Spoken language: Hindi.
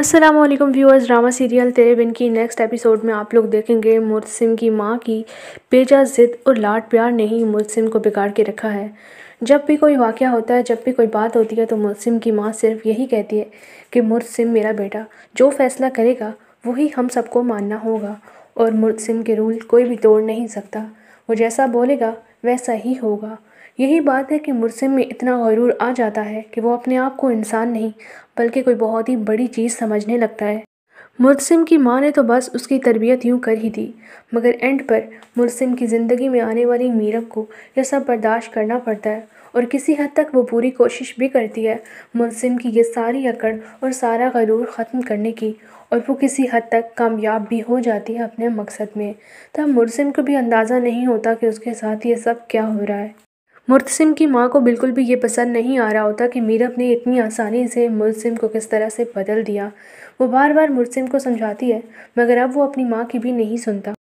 असलम व्यूअर्स ड्रामा सीरियल तेरे बिन की नेक्स्ट एपिसोड में आप लोग देखेंगे मुरसिम की माँ की बेजा ज़िद और लाड प्यार ने ही मुरसिम को बिगाड़ के रखा है जब भी कोई वाक़ होता है जब भी कोई बात होती है तो मुरसिम की माँ सिर्फ यही कहती है कि मुरसिम मेरा बेटा जो फ़ैसला करेगा वही हम सबको मानना होगा और मुरसिम के रूल कोई भी तोड़ नहीं सकता वो जैसा बोलेगा वैसा ही होगा यही बात है कि मुर्सिम में इतना गरूर आ जाता है कि वो अपने आप को इंसान नहीं बल्कि कोई बहुत ही बड़ी चीज़ समझने लगता है मुलसिम की माँ ने तो बस उसकी तरबियत यूँ कर ही दी मगर एंड पर मुलसिम की ज़िंदगी में आने वाली मीरक को यह सब बर्दाश्त करना पड़ता है और किसी हद तक वो पूरी कोशिश भी करती है मुलसिम की ये सारी अकड़ और सारा गरूर ख़त्म करने की और वो किसी हद तक कामयाब भी हो जाती है अपने मकसद में तब मुलसिम को भी अंदाज़ा नहीं होता कि उसके साथ ये सब क्या हो रहा है मुर्तसिम की माँ को बिल्कुल भी ये पसंद नहीं आ रहा होता कि मीरब ने इतनी आसानी से मुलसिम को किस तरह से बदल दिया वो बार बार मुलसिम को समझाती है मगर अब वो अपनी माँ की भी नहीं सुनता